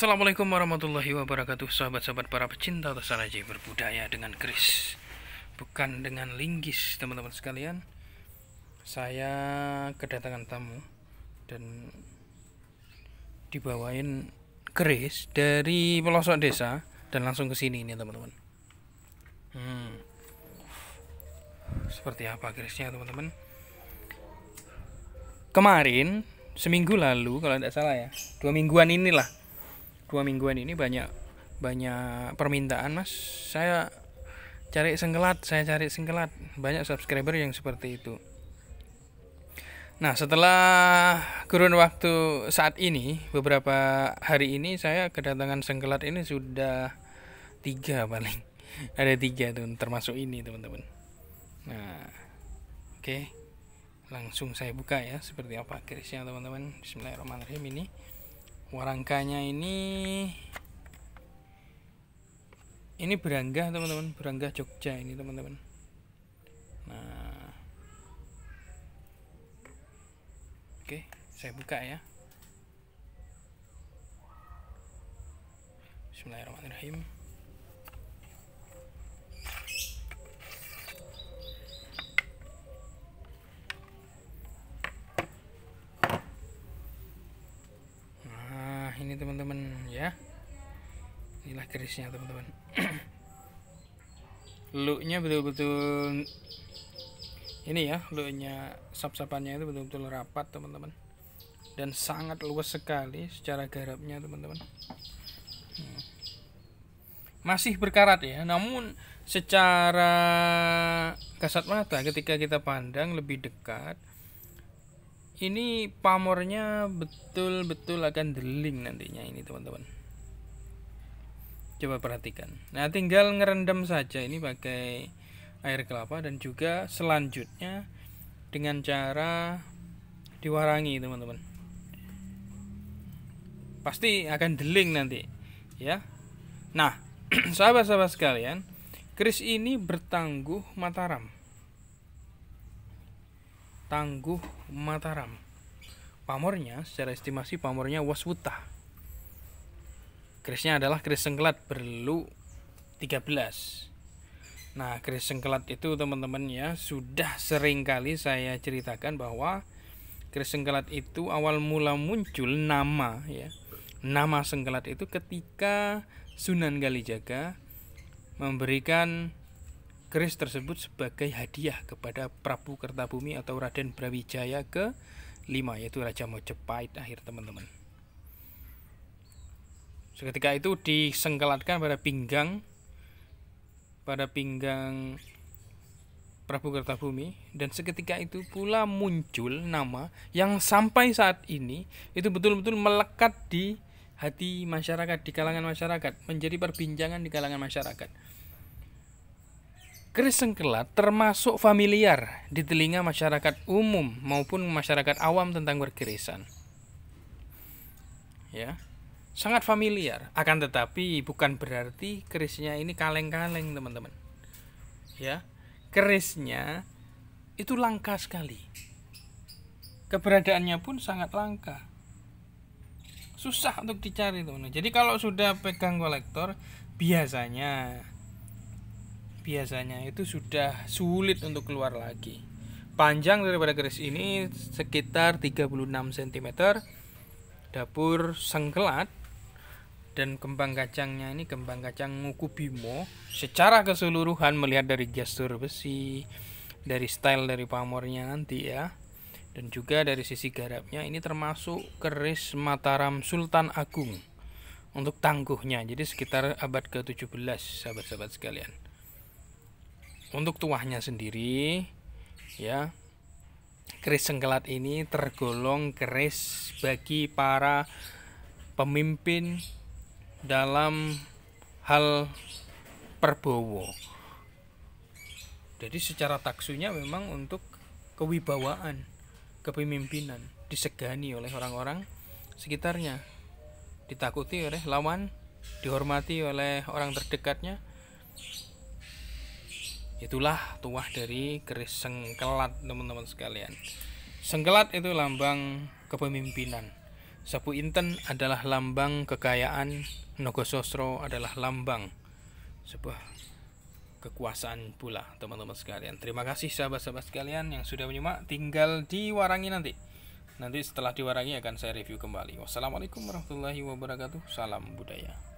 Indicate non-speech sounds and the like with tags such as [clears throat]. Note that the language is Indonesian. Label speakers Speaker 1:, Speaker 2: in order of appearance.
Speaker 1: Assalamualaikum warahmatullahi wabarakatuh Sahabat-sahabat para pecinta tasaraji berbudaya dengan keris Bukan dengan linggis teman-teman sekalian Saya kedatangan tamu Dan dibawain keris dari pelosok desa Dan langsung ke sini ini teman-teman hmm. Seperti apa kerisnya teman-teman Kemarin seminggu lalu kalau tidak salah ya dua mingguan inilah dua mingguan ini banyak banyak permintaan mas saya cari sengkelat saya cari sengkelat banyak subscriber yang seperti itu nah setelah kurun waktu saat ini beberapa hari ini saya kedatangan sengkelat ini sudah tiga paling [laughs] ada tiga tuh termasuk ini teman-teman nah oke okay. langsung saya buka ya seperti apa krisnya teman-teman Bismillahirrahmanirrahim ini warangkanya ini ini beranggah teman-teman beranggah Jogja ini teman-teman nah oke saya buka ya Bismillahirrahmanirrahim ini teman-teman ya inilah kerisnya teman-teman looknya [clears throat] betul-betul ini ya looknya sap-sapannya itu betul-betul rapat teman-teman dan sangat luas sekali secara garapnya teman-teman hmm. masih berkarat ya namun secara kasat mata ketika kita pandang lebih dekat ini pamornya betul-betul akan deling nantinya ini teman-teman coba perhatikan nah tinggal ngerendam saja ini pakai air kelapa dan juga selanjutnya dengan cara diwarangi teman-teman pasti akan deling nanti ya nah [clears throat] sahabat-sahabat sekalian keris ini bertangguh Mataram Tangguh Mataram. Pamornya, secara estimasi pamornya Waswuta. krisnya adalah kris sengkelat berlu 13. Nah, kris sengkelat itu teman-teman ya sudah sering kali saya ceritakan bahwa kris sengkelat itu awal mula muncul nama ya. Nama sengkelat itu ketika Sunan Kalijaga memberikan keris tersebut sebagai hadiah kepada Prabu Kertabumi atau Raden Brawijaya ke lima yaitu Raja Mojepahit akhir teman-teman seketika itu disengkelatkan pada pinggang pada pinggang Prabu Kertabumi dan seketika itu pula muncul nama yang sampai saat ini itu betul-betul melekat di hati masyarakat di kalangan masyarakat menjadi perbincangan di kalangan masyarakat Keris sengkelat termasuk familiar di telinga masyarakat umum maupun masyarakat awam tentang berkerisan. Ya. Sangat familiar, akan tetapi bukan berarti kerisnya ini kaleng-kaleng, teman-teman. Ya. Kerisnya itu langka sekali. Keberadaannya pun sangat langka. Susah untuk dicari, teman-teman. Jadi kalau sudah pegang kolektor, biasanya biasanya itu sudah sulit untuk keluar lagi. Panjang daripada keris ini sekitar 36 cm. Dapur sengkelat dan kembang kacangnya ini kembang kacang Ngukubimo secara keseluruhan melihat dari gestur besi, dari style dari pamornya nanti ya. Dan juga dari sisi garapnya ini termasuk keris Mataram Sultan Agung untuk tangguhnya. Jadi sekitar abad ke-17 sahabat-sahabat sekalian untuk tuahnya sendiri ya keris sengkelat ini tergolong keris bagi para pemimpin dalam hal perbowo jadi secara taksunya memang untuk kewibawaan kepemimpinan disegani oleh orang-orang sekitarnya ditakuti oleh lawan dihormati oleh orang terdekatnya itulah tuah dari keris sengkelat teman-teman sekalian sengkelat itu lambang kepemimpinan Sapu Inten adalah lambang kekayaan Nogososro adalah lambang sebuah kekuasaan pula teman-teman sekalian terima kasih sahabat-sahabat sekalian yang sudah menyimak tinggal diwarangi nanti nanti setelah diwarangi akan saya review kembali wassalamualaikum warahmatullahi wabarakatuh salam budaya